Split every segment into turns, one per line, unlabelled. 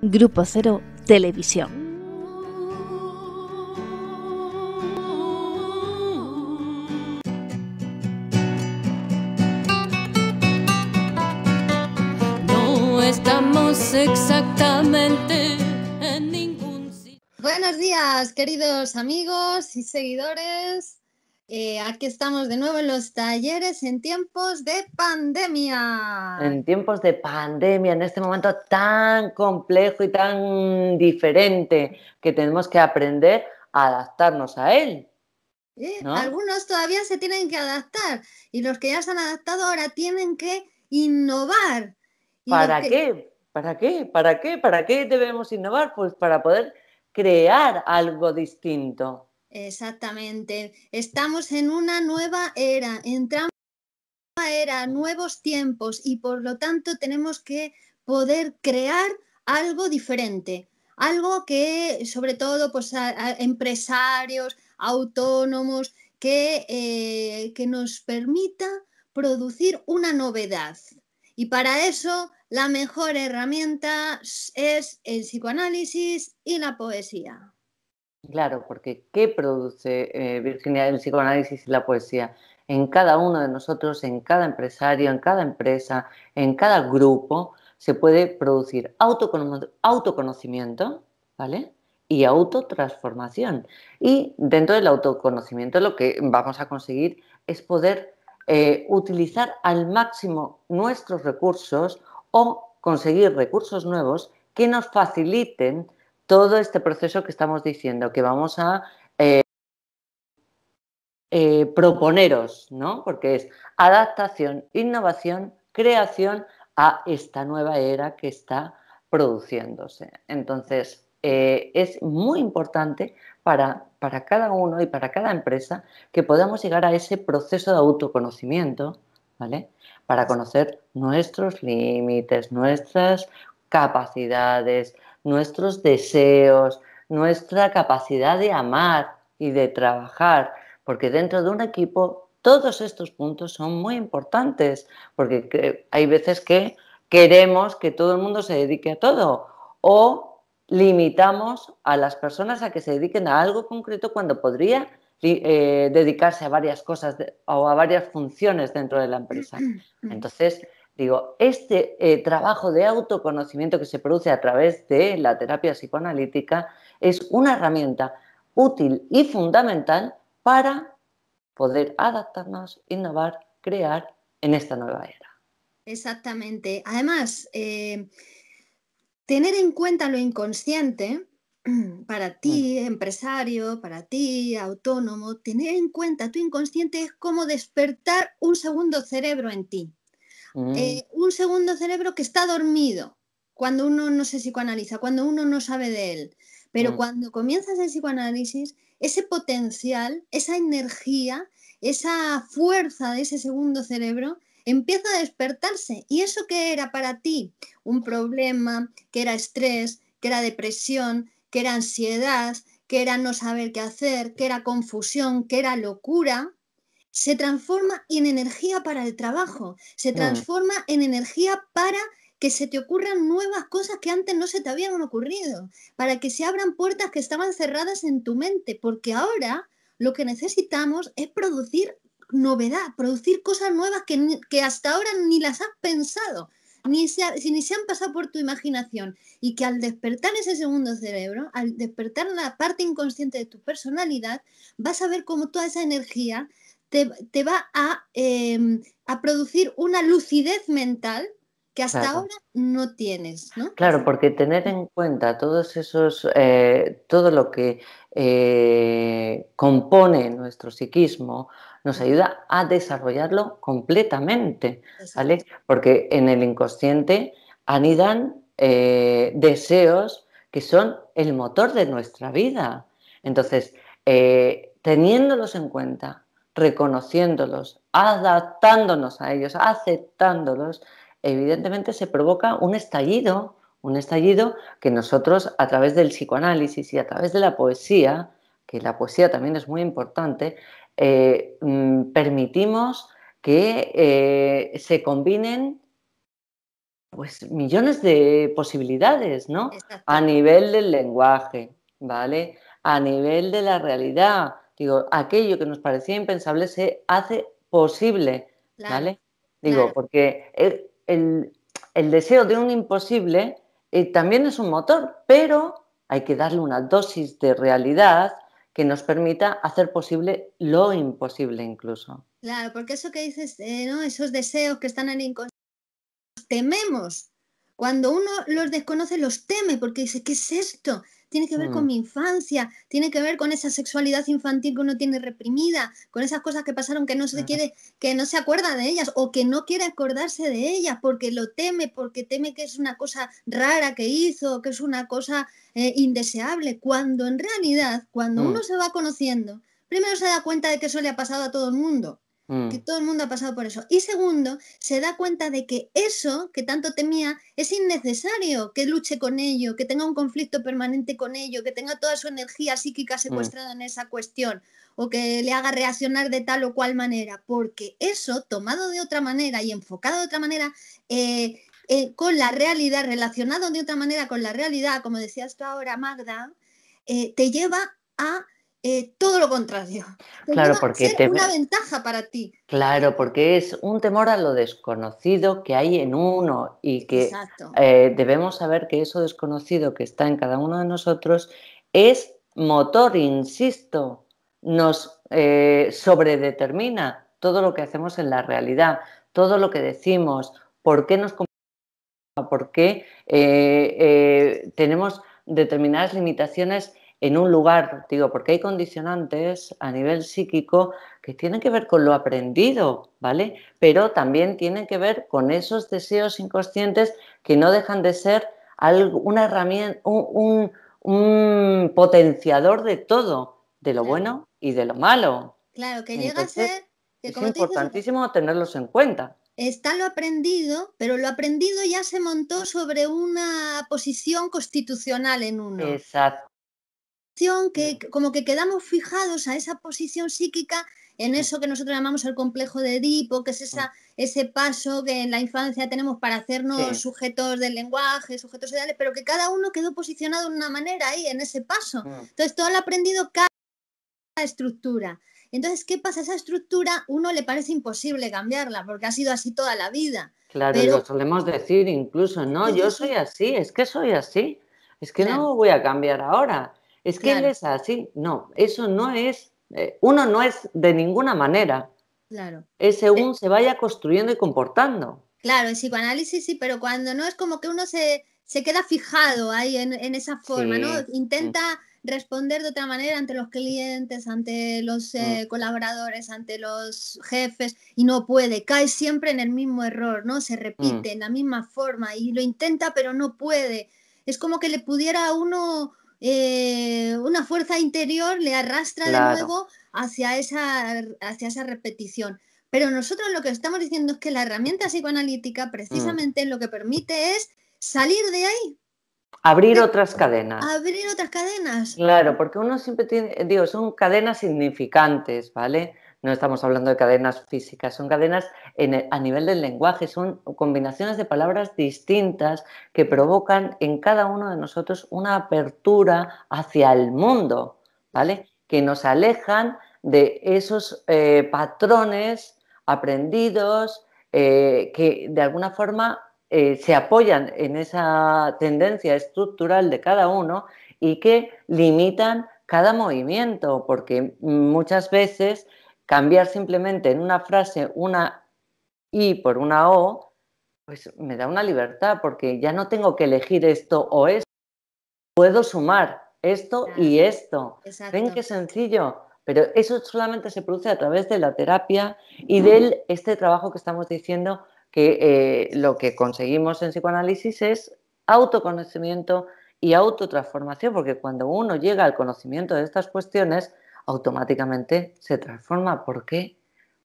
Grupo Cero Televisión.
No estamos exactamente
en ningún sitio. Buenos días, queridos amigos y seguidores eh, aquí estamos de nuevo en los talleres en tiempos de pandemia.
En tiempos de pandemia, en este momento tan complejo y tan diferente que tenemos que aprender a adaptarnos a él.
Algunos todavía se tienen que adaptar y los que ya se han adaptado ahora tienen que innovar.
¿Para qué? ¿Para qué? ¿Para qué? ¿Para qué debemos innovar? Pues para poder crear algo distinto.
Exactamente. Estamos en una nueva era, entramos en una nueva era, nuevos tiempos y por lo tanto tenemos que poder crear algo diferente, algo que sobre todo pues, empresarios, autónomos, eh, que nos permita producir una novedad. Y para eso la mejor herramienta es el psicoanálisis y la poesía.
Claro, porque ¿qué produce eh, Virginia el psicoanálisis y la poesía? En cada uno de nosotros, en cada empresario, en cada empresa, en cada grupo, se puede producir autoconocimiento, ¿vale? Y autotransformación. Y dentro del autoconocimiento lo que vamos a conseguir es poder eh, utilizar al máximo nuestros recursos o conseguir recursos nuevos que nos faciliten todo este proceso que estamos diciendo, que vamos a eh, eh, proponeros, ¿no? Porque es adaptación, innovación, creación a esta nueva era que está produciéndose. Entonces, eh, es muy importante para, cada uno y para cada empresa que podamos llegar a ese proceso de autoconocimiento, ¿vale? Para conocer nuestros límites, nuestras capacidades, nuestros deseos, nuestra capacidad de amar y de trabajar, porque dentro de un equipo todos estos puntos son muy importantes, porque hay veces que queremos que todo el mundo se dedique a todo o limitamos a las personas a que se dediquen a algo concreto cuando podría eh, dedicarse a varias cosas o a varias funciones dentro de la empresa. Mm-hmm. Entonces, Digo, este eh, trabajo de autoconocimiento que se produce a través de la terapia psicoanalítica es una herramienta útil y fundamental para poder adaptarnos, innovar, crear en esta nueva era.
Exactamente. Además, eh, tener en cuenta lo inconsciente para ti, mm. empresario, para ti, autónomo, tener en cuenta tu inconsciente es como despertar un segundo cerebro en ti. Eh, un segundo cerebro que está dormido cuando uno no se psicoanaliza, cuando uno no sabe de él. Pero mm. cuando comienzas el psicoanálisis, ese potencial, esa energía, esa fuerza de ese segundo cerebro empieza a despertarse. Y eso que era para ti un problema, que era estrés, que era depresión, que era ansiedad, que era no saber qué hacer, que era confusión, que era locura, se transforma en energía para el trabajo, se transforma en energía para que se te ocurran nuevas cosas que antes no se te habían ocurrido, para que se abran puertas que estaban cerradas en tu mente, porque ahora lo que necesitamos es producir novedad, producir cosas nuevas que, hasta ahora ni las has pensado, ni se, ni se han pasado por tu imaginación, y que al despertar ese segundo cerebro, al despertar la parte inconsciente de tu personalidad, vas a ver cómo toda esa energía te, va em, a, producir una lucidez mental que hasta ahora no tienes. ¿no?
Claro, porque tener en cuenta todos esos, eh, todo lo que eh, compone nuestro psiquismo, nos ayuda a desarrollarlo completamente, ¿vale? Porque en el inconsciente anidan eh, deseos que son el motor de nuestra vida. Entonces, teniéndolos en cuenta reconociéndolos, adaptándonos a ellos, aceptándolos, evidentemente se provoca un estallido, un estallido que nosotros a través del psicoanálisis y a través de la poesía, que la poesía también es muy importante, eh, mm, permitimos que eh, se combinen pues millones de posibilidades, ¿no? A nivel del lenguaje, ¿vale? A nivel de la realidad, Digo, aquello que nos parecía impensable se hace posible, ¿vale? Digo, porque el, deseo de un imposible eh, también es un motor, pero hay que darle una dosis de realidad que nos permita hacer posible lo imposible incluso.
Claro, porque eso que dices, eh, ¿no? esos deseos que están en inconsciente, los tememos. Cuando uno los desconoce, los teme porque dice, ¿qué es esto? tiene que ver con mm. mi infancia, tiene que ver con esa sexualidad infantil que uno tiene reprimida, con esas cosas que pasaron que no se quiere, que no se acuerda de ellas o que no quiere acordarse de ellas porque lo teme, porque teme que es una cosa rara que hizo, que es una cosa eh, indeseable, cuando en realidad, cuando uno mm. se va conociendo, primero se da cuenta de que eso le ha pasado a todo el mundo Mm. Que todo el mundo ha pasado por eso. Y segundo, se da cuenta de que eso que tanto temía es innecesario, que luche con ello, que tenga un conflicto permanente con ello, que tenga toda su energía psíquica mm. secuestrada en esa cuestión o que le haga reaccionar de tal o cual manera, porque eso, tomado de otra manera y enfocado de otra manera, eh, eh, con la realidad, relacionado de otra manera con la realidad, como decías tú ahora, Magda, eh, te lleva a eh, todo lo contrario. Claro, porque una ventaja para ti.
Claro, porque es un temor a lo desconocido que hay en uno y que eh, debemos saber que eso desconocido que está en cada uno de nosotros es motor, insisto, nos eh, sobredetermina todo lo que hacemos en la realidad, todo lo que decimos, por qué nos por qué tenemos determinadas limitaciones en un lugar, digo, porque hay condicionantes a nivel psíquico que tienen que ver con lo aprendido, ¿vale? Pero también tienen que ver con esos deseos inconscientes que no dejan de ser una herramienta, un, potenciador de todo, de lo bueno y de lo malo.
Claro, que llega a ser... es importantísimo
tenerlos en cuenta. Está
lo aprendido, pero lo aprendido ya se montó sobre una posición constitucional en uno.
Exacto
que como que quedamos fijados a esa posición psíquica en eso que nosotros llamamos el complejo de Edipo, que es esa, ah. ese paso que en la infancia tenemos para hacernos sujetos del lenguaje, sujetos ideales, pero que cada uno quedó posicionado de una manera ahí, en ese paso. Ah. Entonces, todo lo ha aprendido cada estructura. Entonces, ¿qué pasa? Esa estructura, uno le parece imposible cambiarla, porque ha sido así toda la vida.
Claro, pero... lo solemos decir incluso, no, yo soy así, es que soy así, es que no voy a cambiar ahora es que es así. No, eso no es, eh, uno no es de ninguna manera. Claro. Es según eh, se vaya construyendo y comportando.
Claro, el psicoanálisis sí, pero cuando no es como que uno se, se queda fijado ahí en, esa forma, ¿no? Mm. Intenta responder de otra manera ante los clientes, ante los mm. eh, colaboradores, ante los jefes y no puede, cae siempre en el mismo error, ¿no? Se repite mm. en la misma forma y lo intenta pero no puede. Es como que le pudiera a uno eh, una fuerza interior le arrastra de nuevo hacia esa, hacia esa repetición. Pero nosotros lo que estamos diciendo es que la herramienta psicoanalítica precisamente lo que permite es salir de ahí.
Abrir otras cadenas.
Abrir otras cadenas. Claro,
porque uno siempre tiene, digo, son cadenas significantes, ¿vale? no estamos hablando de cadenas físicas, son cadenas e, a nivel del lenguaje, son combinaciones de palabras distintas que provocan en cada uno de nosotros una apertura hacia el mundo, ¿vale? Que nos alejan de esos eh, patrones aprendidos eh, que de alguna forma eh, se apoyan en esa tendencia estructural de cada uno y que limitan cada movimiento, porque muchas veces cambiar simplemente en una frase una I por una O, pues me da una libertad porque ya no tengo que elegir esto o esto. Puedo sumar esto y esto. ¿Ven qué sencillo? Pero eso solamente se produce a través de la terapia y de este trabajo que estamos diciendo que eh, lo que conseguimos en psicoanálisis es autoconocimiento y autotransformación, porque cuando uno llega al conocimiento de estas cuestiones, automáticamente se transforma. ¿Por qué?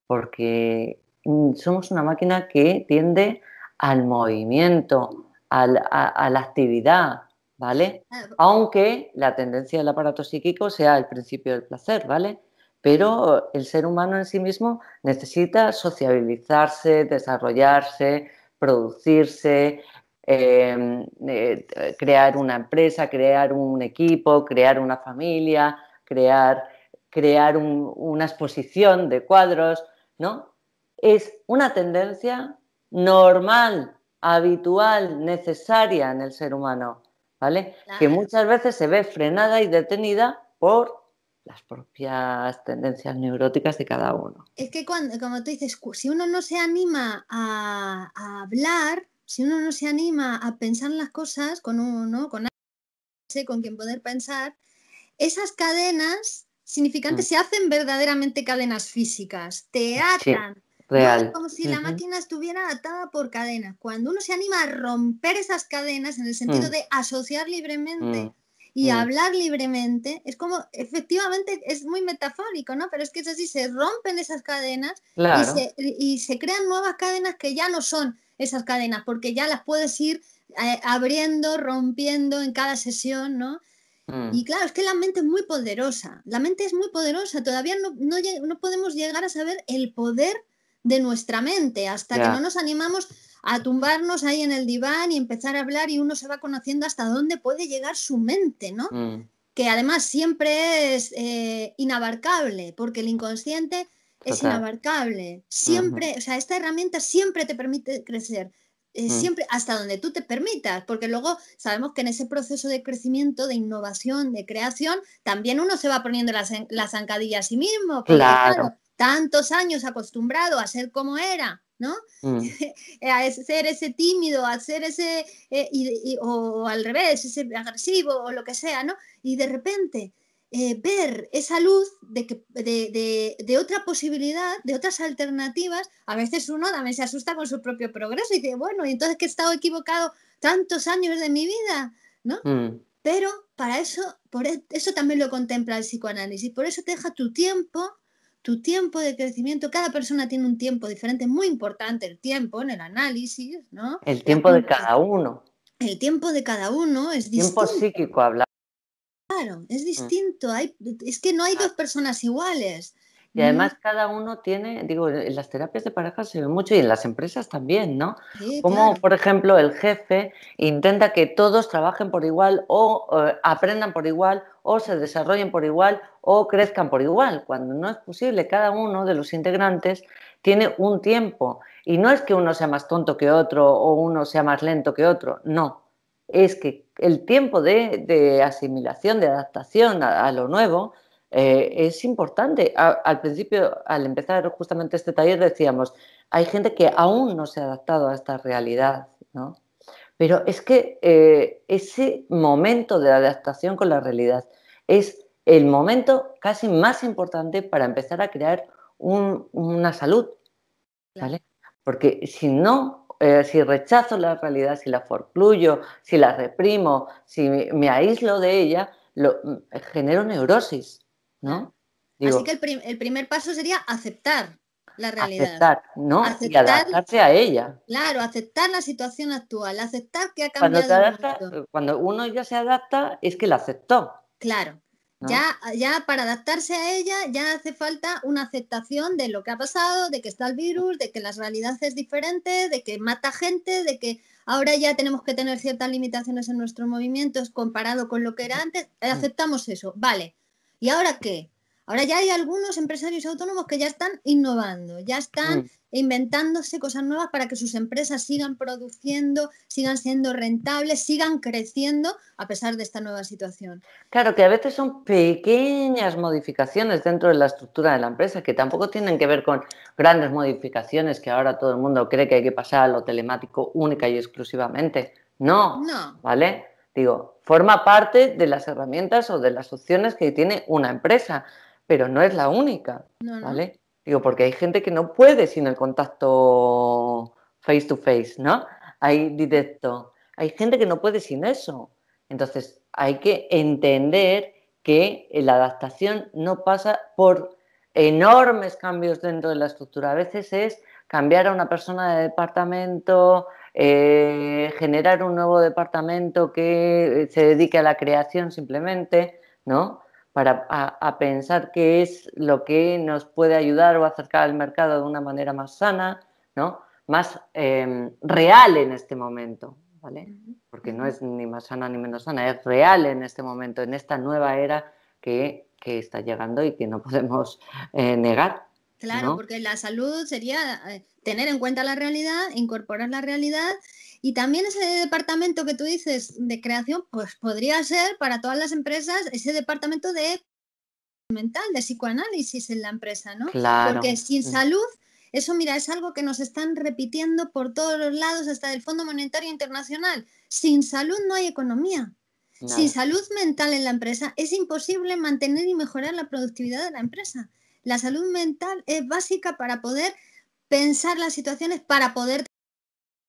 Porque mm, somos una máquina que tiende al movimiento, a, la actividad, ¿vale? Aunque la tendencia del aparato psíquico sea el principio del placer, ¿vale? Pero el ser humano en sí mismo necesita sociabilizarse, desarrollarse, producirse, em, eh, crear una empresa, crear un equipo, crear una familia, crear crear una exposición de cuadros, ¿no? Es una tendencia normal, habitual, necesaria en el ser humano, ¿vale? Que muchas veces se ve frenada y detenida por las propias tendencias neuróticas de cada uno.
Es que cuando, como tú dices, si uno no se anima a, a hablar, si uno no se anima a pensar las cosas con uno, con alguien, con quien poder pensar, esas cadenas significante, mm. se hacen verdaderamente cadenas físicas, te atan.
real. es como si la máquina
estuviera atada por cadenas. Cuando uno se anima a romper esas cadenas en el sentido mm. de asociar libremente mm. y hablar libremente, es como, efectivamente, es muy metafórico, ¿no? Pero es que es así, se rompen esas cadenas y, se, y se crean nuevas cadenas que ya no son esas cadenas, porque ya las puedes ir eh, abriendo, rompiendo en cada sesión, ¿no? Mm. Y claro, es que la mente es muy poderosa, la mente es muy poderosa, todavía no, no, podemos llegar a saber el poder de nuestra mente hasta que no nos animamos a tumbarnos ahí en el diván y empezar a hablar y uno se va conociendo hasta dónde puede llegar su mente, ¿no? Mm. Que además siempre es eh, inabarcable, porque el inconsciente es inabarcable. Siempre, o sea, esta herramienta siempre te permite crecer, eh, mm. siempre hasta donde tú te permitas, porque luego sabemos que en ese proceso de crecimiento, de innovación, de creación, también uno se va poniendo las, las zancadillas a sí mismo. Porque, claro. Tantos años acostumbrado a ser como era, ¿no? Mm. a ser ese tímido, a ser ese, eh, o al revés, ese agresivo o lo que sea, ¿no? Y de repente eh, ver esa luz de, otra posibilidad, de otras alternativas. A veces uno también se asusta con su propio progreso y dice, bueno, y entonces que he estado equivocado tantos años de mi vida, ¿no? Mm. Pero para eso, por e, eso también lo contempla el psicoanálisis, por eso te deja tu tiempo, tu tiempo de crecimiento. Cada persona tiene un tiempo diferente, muy importante el tiempo en el análisis, ¿no? El tiempo de
cada uno.
El tiempo de cada uno es distinto. Tiempo psíquico hablamos Claro, es mm. distinto. Hay, es que no hay dos personas iguales. Y además
cada uno tiene, digo, en las terapias de pareja se ve mucho y en las empresas también, ¿no? Como, por ejemplo, el jefe intenta que todos trabajen por igual o aprendan por igual o se desarrollen por igual o crezcan por igual, cuando no es posible. Cada uno de los integrantes tiene un tiempo y no es que uno sea más tonto que otro o uno sea más lento que otro, no es que el tiempo de, asimilación, de adaptación a, lo nuevo, eh, es importante. al principio, al empezar justamente este taller, decíamos, hay gente que aún no se ha adaptado a esta realidad, ¿no? Pero es que eh, ese momento de adaptación con la realidad es el momento casi más importante para empezar a crear una salud, ¿vale? Porque si no eh, si rechazo la realidad, si la forcluyo, si la reprimo, si me aíslo de ella, lo, mm, genero neurosis, ¿no? Así que
el, primer paso sería aceptar la realidad.
¿no? y adaptarse a ella.
Claro, aceptar la situación actual, aceptar que ha cambiado.
cuando uno ya se adapta, es que la aceptó. Claro. Ya,
ya para adaptarse a ella ya hace falta una aceptación de lo que ha pasado, de que está el virus, de que la realidad es diferente, de que mata gente, de que ahora ya tenemos que tener ciertas limitaciones en nuestros movimientos comparado con lo que era antes. Mm. Aceptamos eso, vale. ¿Y ahora qué? Ahora ya hay algunos empresarios autónomos que ya están innovando, ya están mm inventándose cosas nuevas para que sus empresas sigan produciendo, sigan siendo rentables, sigan creciendo a pesar de esta nueva situación.
Claro, que a veces son pequeñas modificaciones dentro de la estructura de la empresa que tampoco tienen que ver con grandes modificaciones que ahora todo el mundo cree que hay que pasar a lo telemático única y exclusivamente. No, no. ¿vale? Digo, forma parte de las herramientas o de las opciones que tiene una empresa, pero no es la única, ¿vale? Digo, porque hay gente que no puede sin el contacto face to face, ¿no? Hay directo. Hay gente que no puede sin eso. Entonces, hay que entender que la adaptación no pasa por enormes cambios dentro de la estructura. A veces es cambiar a una persona de departamento, eh, generar un nuevo departamento que eh, se dedique a la creación simplemente, ¿no? para a, pensar qué es lo que nos puede ayudar o acercar al mercado de una manera más sana, ¿no? más em, real en este momento, ¿vale? porque no es ni más sana ni menos sana, es real en este momento, en esta nueva era que, está llegando y que no podemos eh, negar. Claro, porque
la salud sería eh, tener en cuenta la realidad, incorporar la realidad y también ese departamento que tú dices de creación, pues podría ser para todas las empresas ese departamento de mental, de psicoanálisis en la empresa, ¿no? Claro. Porque sin mm. salud, eso mira, es algo que nos están repitiendo por todos los lados, hasta del Fondo Monetario Internacional. Sin salud no hay economía. Sin salud mental en la empresa es imposible mantener y mejorar la productividad de la empresa. La salud mental es básica para poder pensar las situaciones, para poder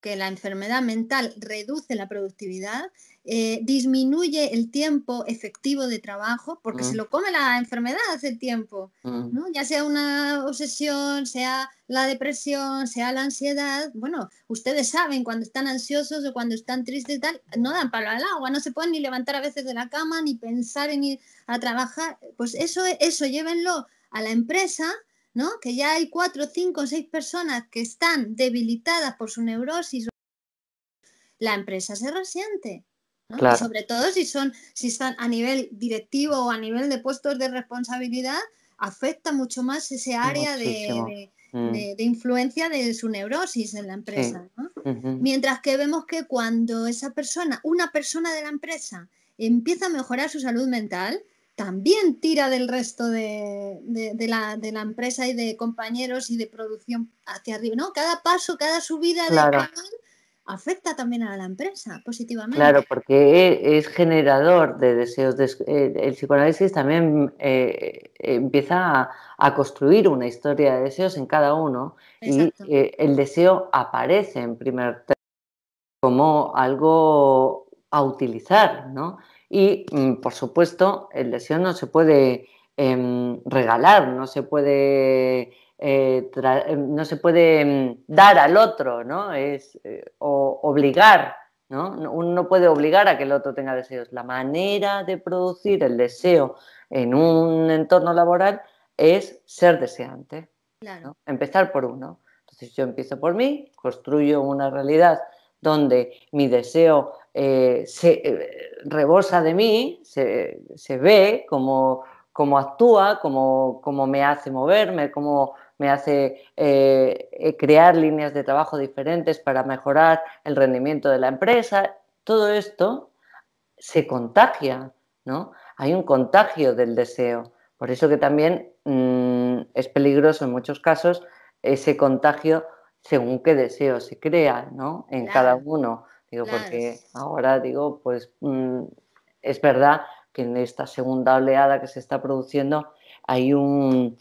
que la enfermedad mental reduce la productividad, eh, disminuye el tiempo efectivo de trabajo, porque se mm. lo come la enfermedad hace tiempo, mm. ¿no? ya sea una obsesión, sea la depresión, sea la ansiedad. Bueno, ustedes saben, cuando están ansiosos o cuando están tristes, tal, no dan palo al agua, no se pueden ni levantar a veces de la cama, ni pensar en ir a trabajar. Pues eso, eso llévenlo a la empresa, ¿no? Que ya hay cuatro, cinco, seis personas que están debilitadas por su neurosis, la empresa se resiente. Sobre todo si son, si están a nivel directivo o a nivel de puestos de responsabilidad, afecta mucho más ese área de, mm. influencia de su neurosis en la empresa. Mientras que vemos que cuando esa persona, una persona de la empresa, empieza a mejorar su salud mental, también tira del resto de, la, de, la, empresa y de compañeros y de producción hacia arriba. No, cada paso, cada subida de del canal afecta también a la empresa positivamente. Claro,
porque e, es generador de deseos. Eh, el psicoanálisis también eh, empieza a, construir una historia de deseos en cada uno y eh, el deseo aparece en primer término como algo a utilizar, ¿no? y, mm, por supuesto, el deseo no se puede em, regalar, no se puede, eh, em, no se puede em, dar al otro, ¿no? Es eh, obligar, ¿no? Uno no puede obligar a que el otro tenga deseos. La manera de producir el deseo en un entorno laboral es ser deseante. Claro. Empezar por uno. Entonces yo empiezo por mí, construyo una realidad donde mi deseo eh, se eh, rebosa de mí, se, ve cómo, actúa, cómo, me hace moverme, cómo me hace eh, crear líneas de trabajo diferentes para mejorar el rendimiento de la empresa. Todo esto se contagia, ¿no? Hay un contagio del deseo. Por eso que también mm, es peligroso en muchos casos ese contagio según qué deseo se crea, ¿no? En cada uno porque ahora digo, pues mm, es verdad que en esta segunda oleada que se está produciendo hay un,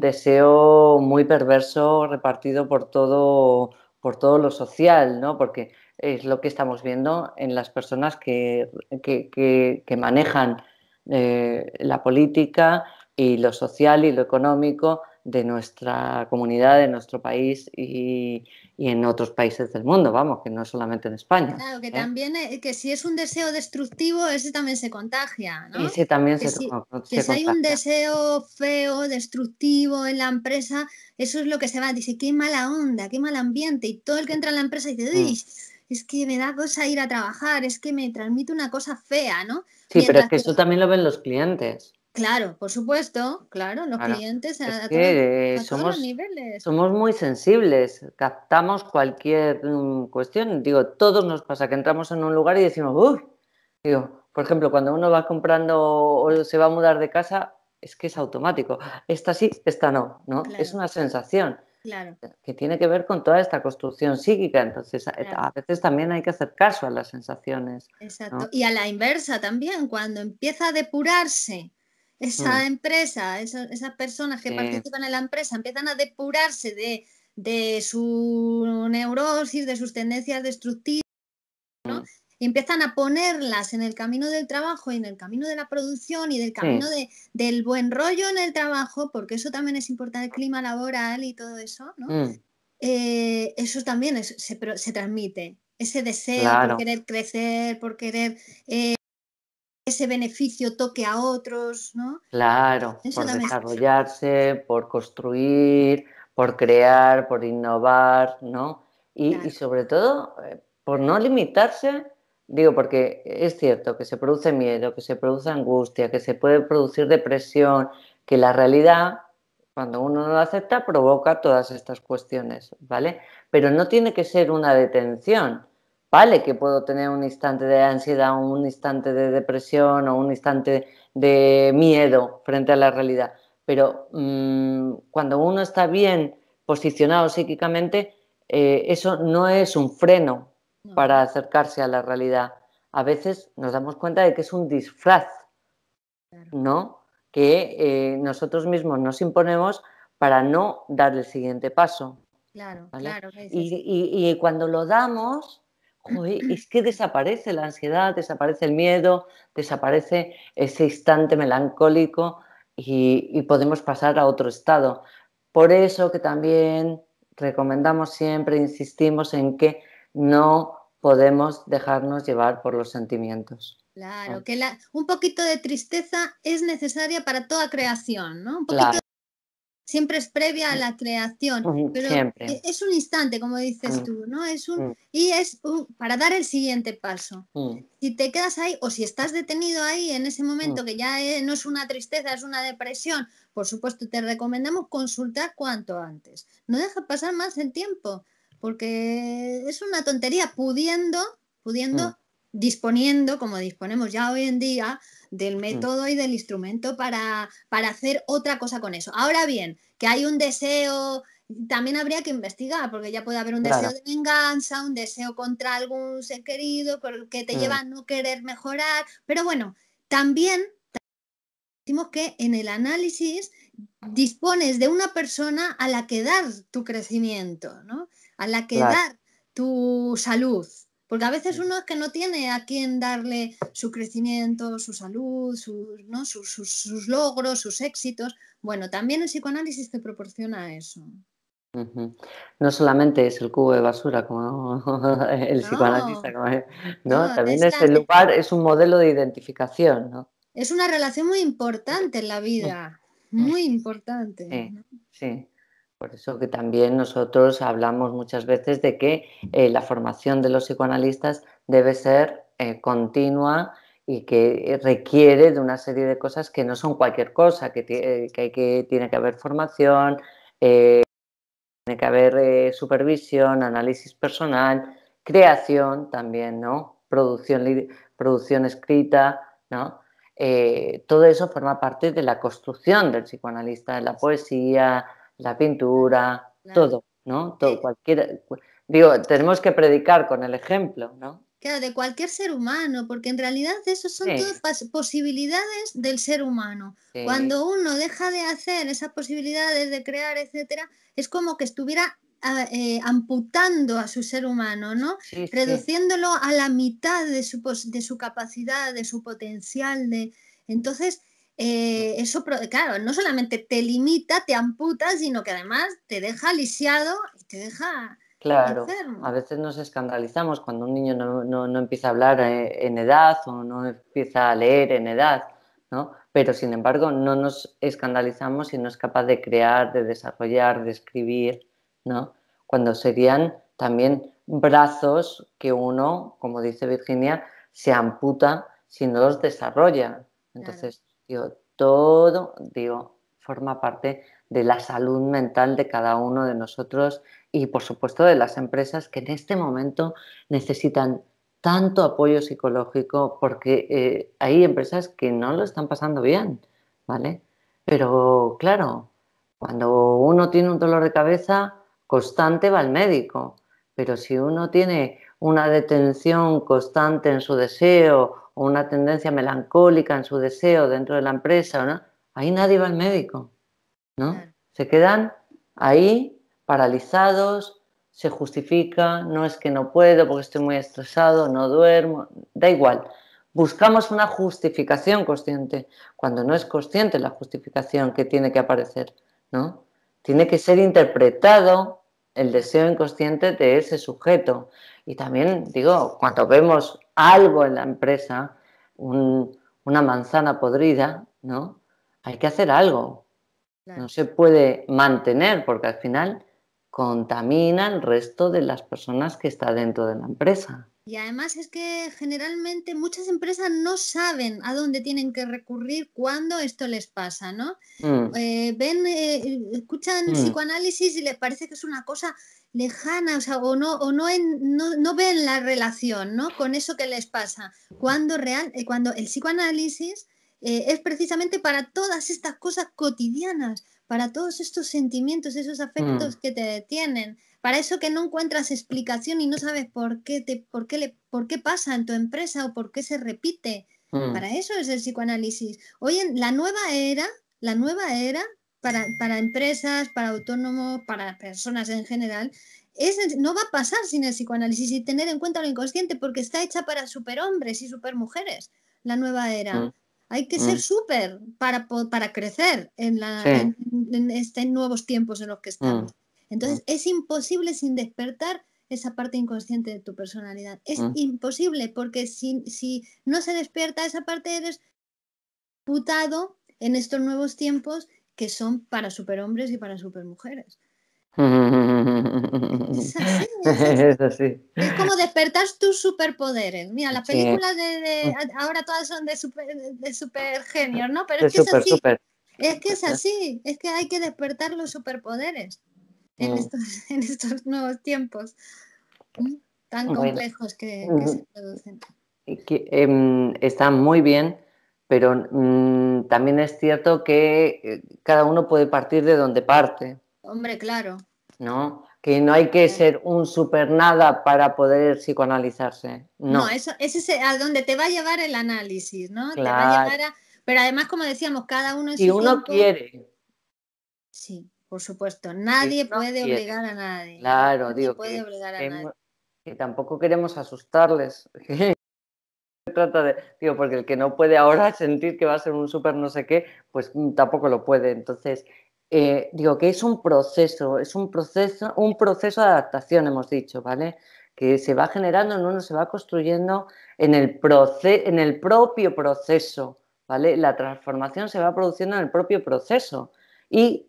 deseo muy perverso repartido por todo, lo social, Porque es lo que estamos viendo en las personas que, manejan eh, la política y lo social y lo económico de nuestra comunidad, de nuestro país y, en otros países del mundo, vamos, que no solamente en España. Claro,
que ¿eh? también, eh, que si es un deseo destructivo, ese también se contagia, ¿no? Ese
también se, si, si hay un
deseo feo, destructivo en la empresa, eso es lo que se va, dice, qué mala onda, qué mal ambiente, y todo el que entra en la empresa dice, mm. es que me da cosa ir a trabajar, es que me transmite una cosa fea, ¿no?
Sí, pero es que, que eso también lo ven los clientes.
Claro, por supuesto, claro, los clientes a, eh, somos, los niveles. Somos
muy sensibles, captamos cualquier mm, cuestión. Digo, todos nos pasa que entramos en un lugar y decimos, uy, por ejemplo, cuando uno va comprando o se va a mudar de casa, es que es automático. Esta sí, esta no, ¿no? Es una sensación. que tiene que ver con toda esta construcción psíquica. Entonces, a veces también hay que hacer caso a las sensaciones.
Exacto. Y a la inversa también, cuando empieza a depurarse esa mm. empresa, esas personas que participan en la empresa empiezan a depurarse de, de su neurosis, de sus tendencias destructivas, ¿no? Mm. empiezan a ponerlas en el camino del trabajo y en el camino de la producción y del camino de, del buen rollo en el trabajo, porque eso también es importante, el clima laboral y todo eso, ¿no? Mm. Eh, eso también se, se transmite ese deseo por querer crecer, por querer eh, ese beneficio toque a otros, ¿no?
Claro, por desarrollarse, por construir, por crear, por innovar, ¿no? Y, y sobre todo, eh, por no limitarse, digo, porque es cierto que se produce miedo, que se produce angustia, que se puede producir depresión, que la realidad, cuando uno no lo acepta, provoca todas estas cuestiones, ¿vale? Pero no tiene que ser una detención Vale que puedo tener un instante de ansiedad, un instante de depresión o un instante de miedo frente a la realidad, pero mm, cuando uno está bien posicionado psíquicamente, eh, eso no es un freno para acercarse a la realidad. A veces nos damos cuenta de que es un disfraz, ¿no? Que eh, nosotros mismos nos imponemos para no dar el siguiente paso. Claro, claro. y, cuando lo damos, es que desaparece la ansiedad, desaparece el miedo, desaparece ese instante melancólico y, podemos pasar a otro estado. Por eso que también recomendamos siempre, insistimos en que no podemos dejarnos llevar por los sentimientos.
Claro, que un poquito de tristeza es necesaria para toda creación, ¿no? siempre es previa a mm. la creación, pero e, es un instante, como dices mm. tú, ¿no? Es un mm. y es para dar el siguiente paso. Si te quedas ahí o si estás detenido ahí en ese momento que ya eh, no es una tristeza, es una depresión, por supuesto te recomendamos consultar cuanto antes. No deja pasar más el tiempo, porque es una tontería pudiendo pudiendo disponiendo como disponemos ya hoy en día del método y del instrumento para, hacer otra cosa con eso. Ahora bien, que hay un deseo también habría que investigar, porque ya puede haber un deseo de venganza, un deseo contra algún ser querido, que te mm. lleva a no querer mejorar. Pero bueno, también decimos que en el análisis dispones de una persona a la que dar tu crecimiento, ¿no? a la que dar tu salud, porque a veces uno es que no tiene a quién darle su crecimiento, su salud, sus, logros, sus éxitos. Bueno, también el psicoanálisis te proporciona eso.
No solamente es el cubo de basura como el no, psicoanalista, ¿no? también es el lugar, es un modelo de identificación. ¿no?
Es una relación muy importante en la vida, muy importante.
sí. Por eso que también nosotros hablamos muchas veces de que eh, la formación de los psicoanalistas debe ser eh, continua y que eh, requiere de una serie de cosas que no son cualquier cosa, que, tiene que haber formación, tiene que haber supervisión, análisis personal, creación también, ¿no? Producción, escrita, todo eso forma parte de la construcción del psicoanalista, de la poesía, la pintura, todo, ¿no? Todo, cualquier, digo, tenemos que predicar con el ejemplo, ¿no?
Claro, de cualquier ser humano, porque en realidad eso son todas posibilidades del ser humano. Cuando uno deja de hacer esas posibilidades de crear, etcétera, es como que estuviera eh, amputando a su ser humano, ¿no? Reduciéndolo a la mitad de su, de su capacidad, de su potencial, de... Entonces, eh, eso, claro, no solamente te limita, te amputa, sino que además te deja lisiado y te deja...
Claro, a veces nos escandalizamos cuando un niño no, no empieza a hablar eh, en edad o no empieza a leer en edad, ¿no? Pero sin embargo no nos escandalizamos si no es capaz de crear, de desarrollar, de escribir, ¿no? Cuando serían también brazos que uno, como dice Virginia, se amputa si no los desarrolla. Entonces, todo, digo, forma parte de la salud mental de cada uno de nosotros y, por supuesto, de las empresas que en este momento necesitan tanto apoyo psicológico porque eh, hay empresas que no lo están pasando bien, ¿vale? Pero claro, cuando uno tiene un dolor de cabeza constante va al médico, pero si uno tiene una detención constante en su deseo o una tendencia melancólica en su deseo dentro de la empresa, ¿no? ahí nadie va al médico, ¿no? Se quedan ahí paralizados, se justifica, no es que no puedo porque estoy muy estresado, no duermo, da igual. Buscamos una justificación consciente, cuando no es consciente la justificación que tiene que aparecer, ¿no? Tiene que ser interpretado el deseo inconsciente de ese sujeto. Y también digo, cuando vemos algo en la empresa, una manzana podrida, ¿no? Hay que hacer algo. No se puede mantener porque al final contamina el resto de las personas que está dentro de la empresa.
Y además es que generalmente muchas empresas no saben a dónde tienen que recurrir cuando esto les pasa, ¿no? Mm. Eh, ven, eh, escuchan mm. psicoanálisis y les parece que es una cosa lejana, o sea, o no, o no, ven la relación, Con eso que les pasa. Cuando real, eh, cuando el psicoanálisis es precisamente para todas estas cosas cotidianas, para todos estos sentimientos, esos afectos mm. que te detienen para eso que no encuentras explicación y no sabes por qué, te, por qué, le, por qué pasa en tu empresa o por qué se repite. Mm. Para eso es el psicoanálisis. Hoy en la nueva era, la nueva era para, para empresas, para autónomos, para personas en general, es, no va a pasar sin el psicoanálisis y tener en cuenta lo inconsciente porque está hecha para superhombres y supermujeres, la nueva era. Mm. Hay que mm. ser súper para, para crecer en, la, este, nuevos tiempos en los que estamos. Entonces, es imposible sin despertar esa parte inconsciente de tu personalidad. Es mm. imposible porque si, no se despierta esa parte eres putado en estos nuevos tiempos que son para superhombres y para supermujeres.
es, así, es, como
despertar tus superpoderes. Mira, las películas de, mm. ahora todas son de super, ¿no? Pero es, que es así. Es que es así. Es que hay que despertar los superpoderes. Mm. en, estos, nuevos tiempos tan complejos que, se producen.
Que, em, está muy bien, pero mm, también es cierto que eh, cada uno puede partir de donde parte.
Hombre, claro.
¿No? Que no hay que ser un super nada para poder psicoanalizarse. No, eso,
ese es a donde te va a llevar el análisis, ¿no? Te va a llevar a, pero además, como decíamos, cada uno es. Si uno quiere.
Sí. Por supuesto, nadie puede obligar a nadie. Claro, digo tampoco queremos asustarles. trata de, digo, porque el que no puede ahora sentir que va a ser un súper no sé qué, pues tampoco lo puede. Entonces, eh, digo que es un proceso, es un proceso, un proceso de adaptación, hemos dicho, ¿vale? Que se va generando, no, uno, se va construyendo en el, en el propio proceso, ¿vale? La transformación se va produciendo en el propio proceso. Y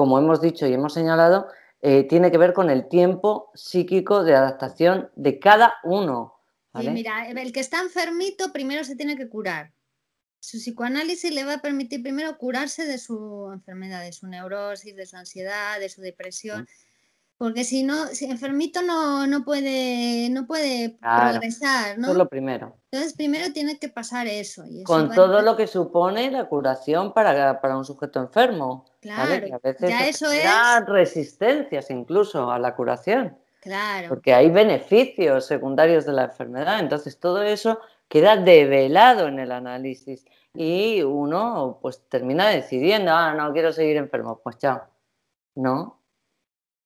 como hemos dicho y hemos señalado, eh, tiene que ver con el tiempo psíquico de adaptación de cada uno. mira,
el que está enfermito primero se tiene que curar. Su psicoanálisis le va a permitir primero curarse de su enfermedad, de su neurosis, de su ansiedad, de su depresión. Porque si no, si enfermito no, no puede, no puede progresar, ¿no? Eso lo primero. Entonces primero tiene que pasar eso. Con todo pues
lo que supone la curación para, un sujeto enfermo. Claro, ¿vale? a veces ya eso resistencias incluso a la curación. Claro. Porque hay beneficios secundarios de la enfermedad. Entonces todo eso queda develado en el análisis. Y uno pues termina decidiendo, ah, no quiero seguir enfermo, pues chao. No,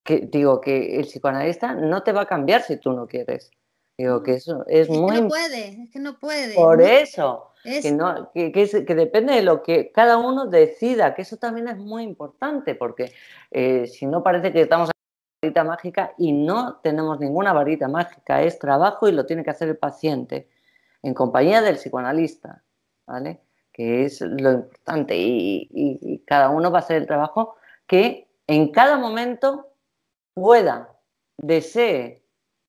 digo que el psicoanalista no te va a cambiar si tú no quieres. Digo que eso es, muy... Que no
puede, es que no puede. Por
eso, que, depende de lo que cada uno decida, que eso también es muy importante, porque eh, si no parece que estamos varita mágica y no tenemos ninguna varita mágica, es trabajo y lo tiene que hacer el paciente en compañía del psicoanalista, ¿vale? Que es lo importante y cada uno va a hacer el trabajo que en cada momento pueda, desee.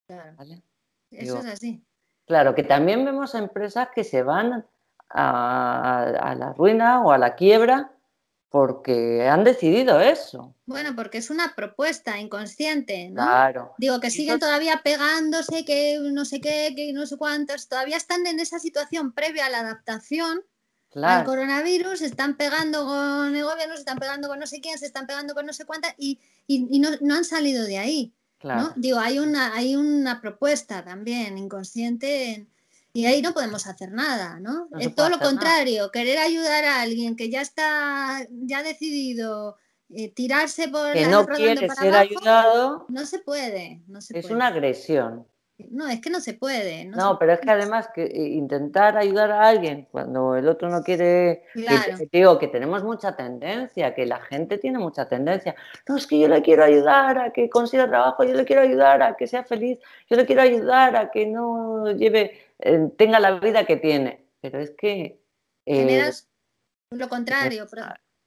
Claro. Eso es así. Claro, que también vemos empresas que se van a, la ruina o a la quiebra porque han decidido eso.
Bueno, porque es una propuesta inconsciente, ¿no?
Claro. Digo
que siguen todavía pegándose, que no sé qué, que no sé cuántas, todavía están en esa situación previa a la adaptación el coronavirus, se están pegando con el gobierno, se están pegando con no sé quién, se están pegando con no sé cuántas y, no, han salido de ahí. Digo, hay una, hay una propuesta también inconsciente y ahí no podemos hacer nada, ¿no? es todo lo contrario, querer ayudar a alguien que ya está, ya ha decidido eh, tirarse por que no quiere ser ayudado, no se puede. No
es una agresión.
No, es que no se puede. No, pero
es que además que eh, intentar ayudar a alguien cuando el otro no quiere. Que, digo, que tenemos mucha tendencia, que la gente tiene mucha tendencia. No, es que yo le quiero ayudar a que consiga trabajo, yo le quiero ayudar a que sea feliz, yo le quiero ayudar a que no lleve, eh, tenga la vida que tiene. Pero es que. genera eh, lo contrario.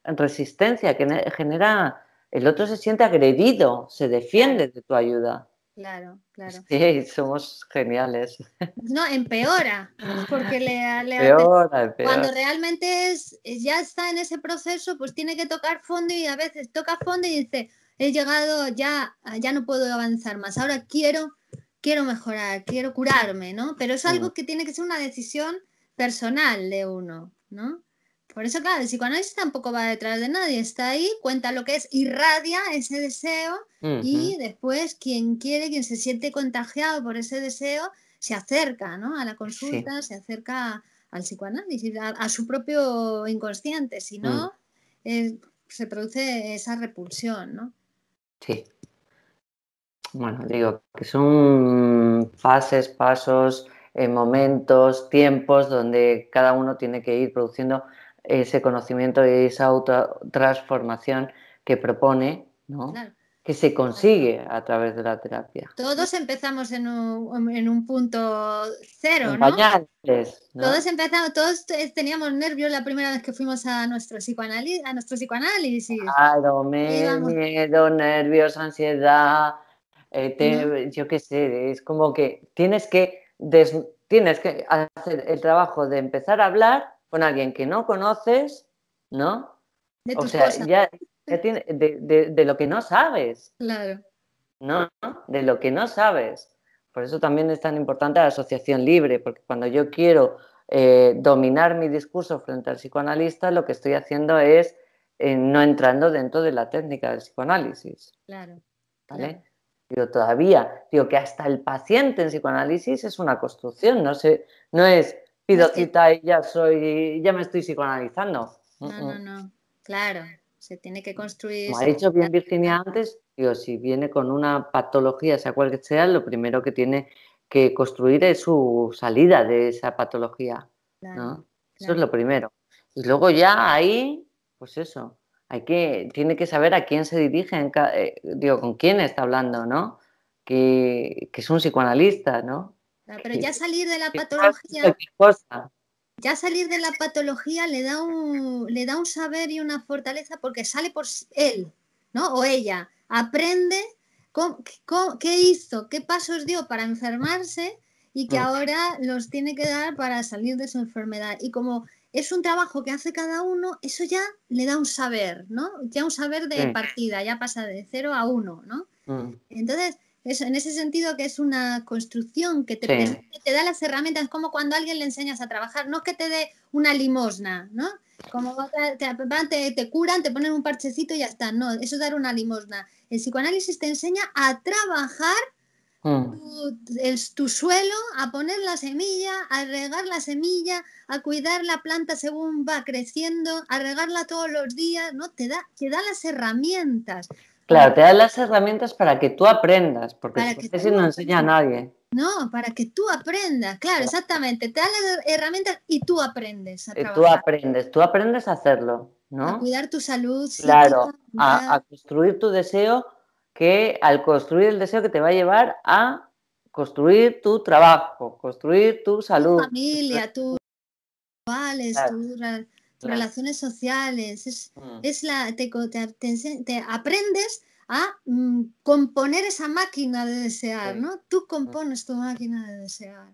Resistencia, que genera. El otro se siente agredido, se defiende de tu ayuda.
Claro, claro.
Sí, somos geniales.
No, empeora, porque le, le empeora, cuando realmente es, ya está en ese proceso, pues tiene que tocar fondo y a veces toca fondo y dice, he llegado ya, ya no puedo avanzar más, ahora quiero, quiero mejorar, quiero curarme, ¿no? Pero es algo mm. que tiene que ser una decisión personal de uno, ¿no? Por eso, claro, el psicoanálisis tampoco va detrás de nadie, está ahí, cuenta lo que es, irradia ese deseo y después quien quiere, quien se siente contagiado por ese deseo, se acerca a la consulta, se acerca al psicoanálisis, a, su propio inconsciente, si no, mm. eh, se produce esa repulsión. ¿no?
Sí. Bueno, digo que son fases, pasos, eh, momentos, tiempos donde cada uno tiene que ir produciendo ese conocimiento y esa autotransformación que propone, ¿no? que se consigue a través de la terapia.
Todos empezamos en un, punto cero, ¿no? Todos empezamos, todos teníamos nervios la primera vez que fuimos a nuestro psicoanálisis. A nuestro
Claro, miedo, nervios, ansiedad, eh, yo qué sé, es como que tienes que, tienes que hacer el trabajo de empezar a hablar con alguien que no conoces, ¿no? De o sea, de, lo que no sabes. Claro. ¿No? De lo que no sabes. Por eso también es tan importante la asociación libre, porque cuando yo quiero eh, dominar mi discurso frente al psicoanalista, lo que estoy haciendo es eh, no entrando dentro de la técnica del psicoanálisis. Claro. ¿Vale? Digo, todavía, digo que hasta el paciente en psicoanálisis es una construcción, no, se, no es pido este cita y ya soy, ya me estoy psicoanalizando. No, no,
no, claro, se tiene que construir. Como ha dicho
bien Virginia antes, digo, si viene con una patología, sea cual que sea, lo primero que tiene que construir es su salida de esa patología. Eso es lo primero. Y luego ya ahí, pues eso, hay que, tiene que saber a quién se dirige, eh, digo, con quién está hablando, ¿no? Que, que es un psicoanalista, ¿no?
Pero ya salir de la patología. Ya salir de la patología le da un, le da un saber y una fortaleza porque sale por él, ¿no? O ella. Aprende cómo, qué hizo, qué pasos dio para enfermarse y que ahora los tiene que dar para salir de su enfermedad. Y como es un trabajo que hace cada uno, eso ya le da un saber, ¿no? Ya un saber de partida, ya pasa de cero a uno, ¿no? Entonces, en ese sentido que es una construcción que te, da las herramientas, como cuando a alguien le enseñas a trabajar, no es que te dé una limosna, ¿no? Como te, curan, te ponen un parchecito y ya está, no, eso es dar una limosna. El psicoanálisis te enseña a trabajar mm. tu, tu suelo, a poner la semilla, a regar la semilla, a cuidar la planta según va creciendo, a regarla todos los días, ¿no? Te da, te da las herramientas
Claro, te da las herramientas para que tú aprendas, porque si no enseña a nadie.
No, para que tú aprendas, claro, exactamente. Te da las herramientas y tú aprendes a trabajar. Tú
aprendes, tú aprendes a hacerlo, ¿no? A
cuidar tu salud. Claro,
a, construir tu deseo, que al construir el deseo que te va a llevar a construir tu trabajo, construir tu salud. Tu familia,
tus valores, tus relaciones sociales, es, mm. la, te, te, aprendes a mm, componer esa máquina de desear, ¿no? Tú mm. compones tu máquina de desear.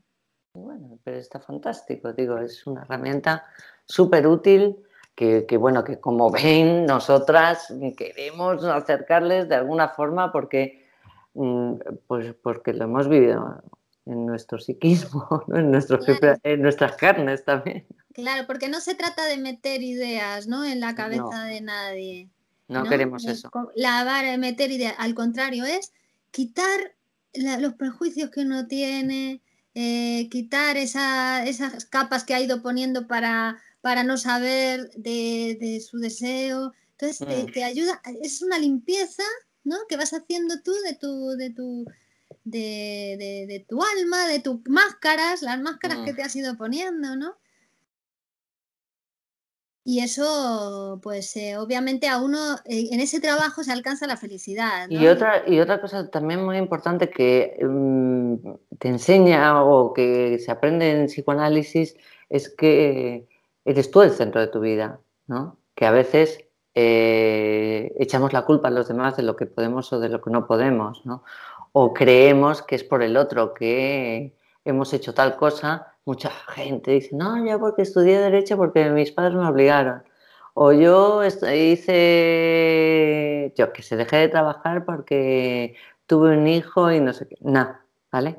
Bueno, pero está fantástico, digo, es una herramienta súper útil. Que, bueno, que como ven, nosotras queremos acercarles de alguna forma porque, pues, porque lo hemos vivido en nuestro psiquismo, en, nuestro nuestras carnes también. Claro, porque
no se trata de meter ideas ¿no? en la cabeza de nadie.
No, queremos eso.
Lavar, meter ideas. Al contrario, es quitar los prejuicios que uno tiene, eh, quitar esas capas que ha ido poniendo para, para no saber de, su deseo. Entonces, mm. te, ayuda, es una limpieza ¿no? que vas haciendo tú de tu, de tu de, tu alma, de tus máscaras, las máscaras mm. que te has ido poniendo, ¿no? Y eso, pues eh, obviamente a uno eh, en ese trabajo se alcanza la felicidad. Y,
otra, y otra cosa también muy importante que mm, te enseña o que se aprende en psicoanálisis es que eres tú el centro de tu vida, ¿no? Que a veces eh, echamos la culpa a los demás de lo que podemos o de lo que no podemos, ¿no? o creemos que es por el otro que hemos hecho tal cosa, mucha gente dice, no, yo porque estudié derecho porque mis padres me obligaron. O yo hice, yo que se dejé de trabajar porque tuve un hijo y no sé qué. Nada, ¿vale?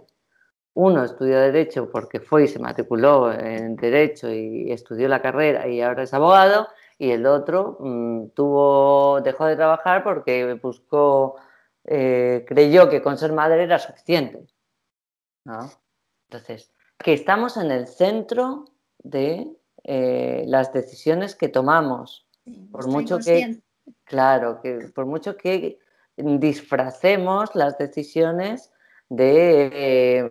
Uno estudió derecho porque fue y se matriculó en derecho y estudió la carrera y ahora es abogado. Y el otro mm, tuvo, dejó de trabajar porque buscó eh, creyó que con ser madre era suficiente. ¿no? Entonces, que estamos en el centro de eh, las decisiones que tomamos. por mucho que, claro, que por mucho que disfracemos las decisiones de eh,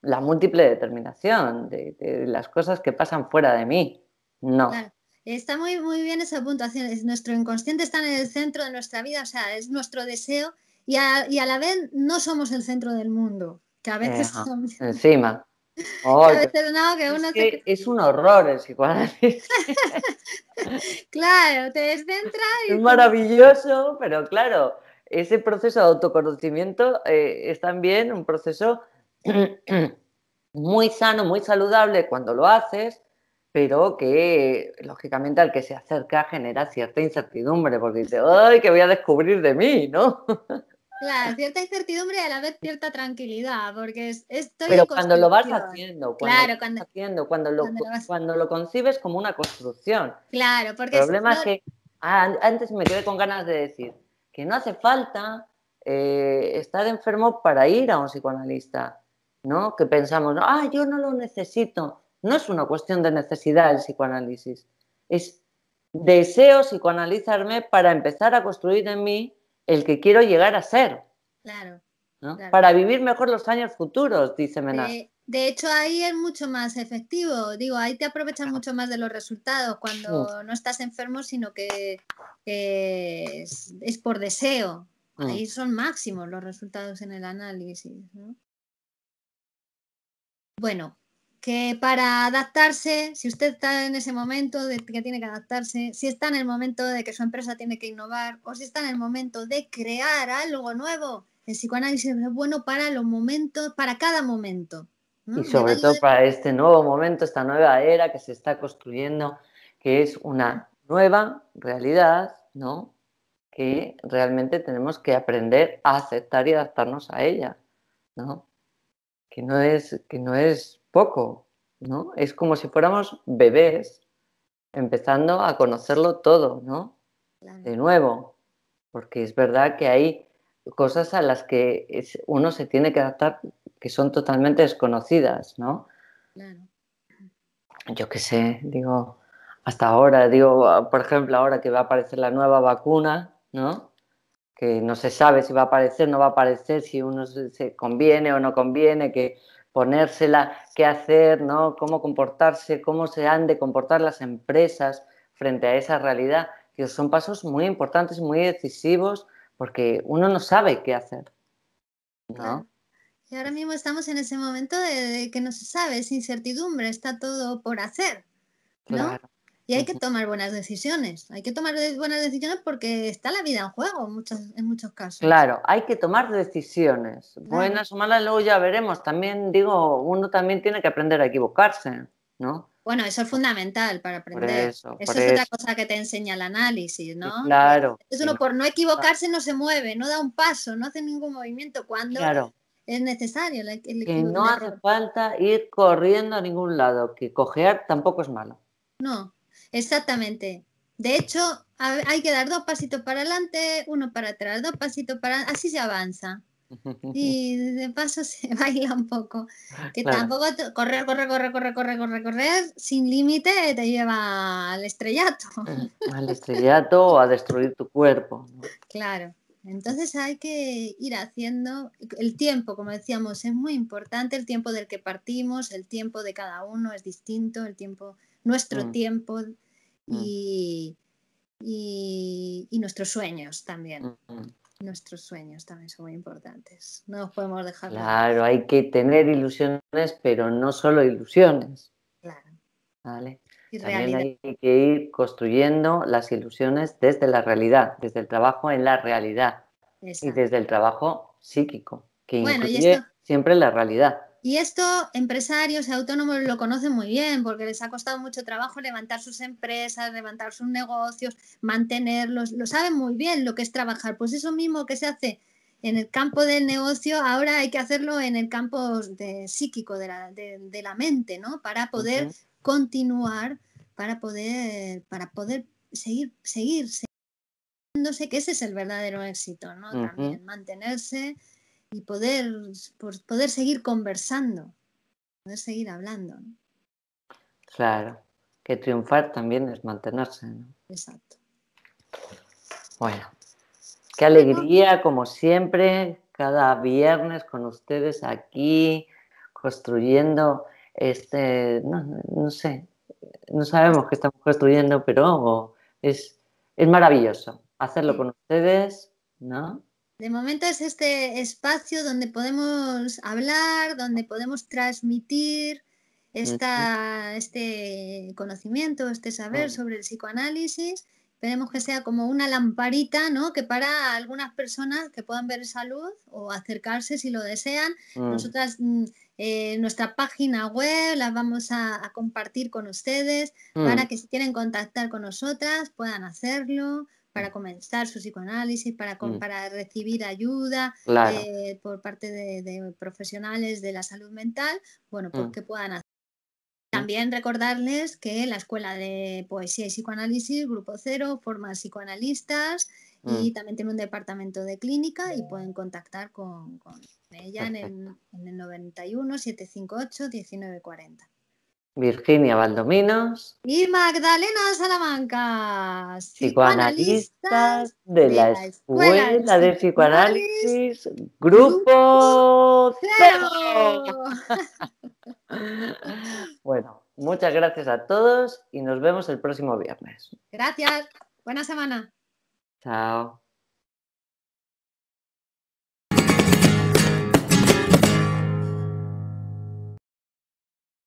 la múltiple determinación, de, las cosas que pasan fuera de mí. No.
Está muy, muy bien esa puntuación. nuestro inconsciente está en el centro de nuestra vida, o sea, es nuestro deseo y a, la vez no somos el centro del mundo, que a veces...
Encima. es, un horror el psicoanálisis.
claro, te descentra
y... Es maravilloso, pero claro, ese proceso de autoconocimiento eh, es también un proceso muy sano, muy saludable cuando lo haces, pero que lógicamente al que se acerca genera cierta incertidumbre, porque dice, ¡ay, qué voy a descubrir de mí! ¿no?
Claro, cierta incertidumbre y a la vez cierta tranquilidad, porque es,
estoy Pero cuando lo vas haciendo, cuando lo vas haciendo, cuando lo, concibes como una construcción.
Claro, porque... El problema es, que
antes me quedé con ganas de decir que no hace falta eh, estar enfermo para ir a un psicoanalista, ¿no? Que pensamos, ah, yo no lo necesito. No es una cuestión de necesidad el psicoanálisis, es deseo psicoanalizarme para empezar a construir en mí el que quiero llegar a ser. Claro. Para vivir mejor los años futuros, dice Menard. Eh,
de hecho, ahí es mucho más efectivo. Digo, ahí te aprovechas mucho más de los resultados cuando no estás enfermo, sino que, es, por deseo. Mm. Ahí son máximos los resultados en el análisis. Bueno, que para adaptarse, si usted está en ese momento de que tiene que adaptarse, si está en el momento de que su empresa tiene que innovar o si está en el momento de crear algo nuevo, el psicoanálisis es bueno para los momentos, para cada
momento. Y sobre todo para este nuevo momento, esta nueva era que se está construyendo, que es una nueva realidad, ¿no? Que realmente tenemos que aprender a aceptar y adaptarnos a ella, ¿no? Que no es, que no es poco, ¿no? Es como si fuéramos bebés empezando a conocerlo todo, ¿no? De nuevo, porque es verdad que hay cosas a las que uno se tiene que adaptar que son totalmente desconocidas, ¿no? Yo qué sé, digo, hasta ahora, digo, por ejemplo, ahora que va a aparecer la nueva vacuna, ¿no? Que no se sabe si va a aparecer, no va a aparecer, si uno se conviene o no conviene, que ponérsela, qué hacer, ¿no? cómo comportarse, cómo se han de comportar las empresas frente a esa realidad. Que son pasos muy importantes, muy decisivos, porque uno no sabe qué hacer. ¿no?
Y ahora mismo estamos en ese momento de, que no se sabe, es incertidumbre, está todo por hacer. ¿no? Claro. Y hay que tomar buenas decisiones. Hay que tomar buenas decisiones porque está la vida en juego en muchos, en muchos casos. Claro,
hay que tomar decisiones. Buenas o malas, luego ya veremos. También digo, uno también tiene que aprender a equivocarse, ¿no?
Bueno, eso es fundamental para aprender. eso, es otra cosa que te enseña el análisis, ¿no?
Claro. es uno
por no equivocarse no se mueve, no da un paso, no hace ningún movimiento cuando es necesario. que no hace
falta ir corriendo a ningún lado, que cojear tampoco es malo.
No, Exactamente. De hecho, hay que dar dos pasitos para adelante, uno para atrás, dos pasitos para así se avanza. Y de paso se baila un poco. Que tampoco correr, correr, correr, correr, correr, correr, correr, sin límite te lleva al estrellato.
Al estrellato o a destruir tu cuerpo.
Claro. Entonces hay que ir haciendo el tiempo, como decíamos, es muy importante el tiempo del que partimos, el tiempo de cada uno es distinto, el tiempo, nuestro mm. tiempo Mm. y, nuestros sueños también. Mm, mm. Nuestros sueños también son muy importantes. No podemos dejar. Claro,
hay que tener ilusiones, pero no solo ilusiones. Claro. Vale. también hay que ir construyendo las ilusiones desde la realidad, desde el trabajo en la realidad y desde el trabajo psíquico, que incluye siempre la realidad.
Y esto empresarios y autónomos lo conocen muy bien porque les ha costado mucho trabajo levantar sus empresas, levantar sus negocios, mantenerlos, lo saben muy bien lo que es trabajar. Pues eso mismo que se hace en el campo del negocio, ahora hay que hacerlo en el campo de, psíquico de la, mente, ¿no? Para poder continuar, para poder, para poder seguir, seguir, que ese es el verdadero éxito, ¿no? También mantenerse y poder, poder seguir conversando, poder seguir hablando.
Claro, que triunfar también es mantenerse. Exacto. Bueno, qué alegría, como siempre, cada viernes con ustedes aquí, construyendo este, no, sé, no sabemos qué estamos construyendo, pero es, es maravilloso hacerlo con ustedes, ¿no?
De momento es este espacio donde podemos hablar, donde podemos transmitir este conocimiento, este saber sobre el psicoanálisis. Esperemos que sea como una lamparita, ¿no? Que para algunas personas que puedan ver esa luz o acercarse si lo desean. Mm. Nosotras, mm, eh, nuestra página web, la vamos a compartir con ustedes para mm. que si quieren contactar con nosotras puedan hacerlo para comenzar su psicoanálisis, para, mm. para recibir ayuda eh, por parte de, profesionales de la salud mental, bueno, pues mm. que puedan hacer. Mm. También recordarles que la Escuela de Poesía y Psicoanálisis, Grupo Cero, forma psicoanalistas y también tiene un departamento de clínica y pueden contactar con, ella en el, en el 91 758 1940.
Virginia Valdominos
y Magdalena Salamanca,
psicoanalistas de, la Escuela, de Psicoanálisis, Grupo
Cero.
bueno, muchas gracias a todos y nos vemos el próximo viernes.
Gracias, buena semana.
Chao.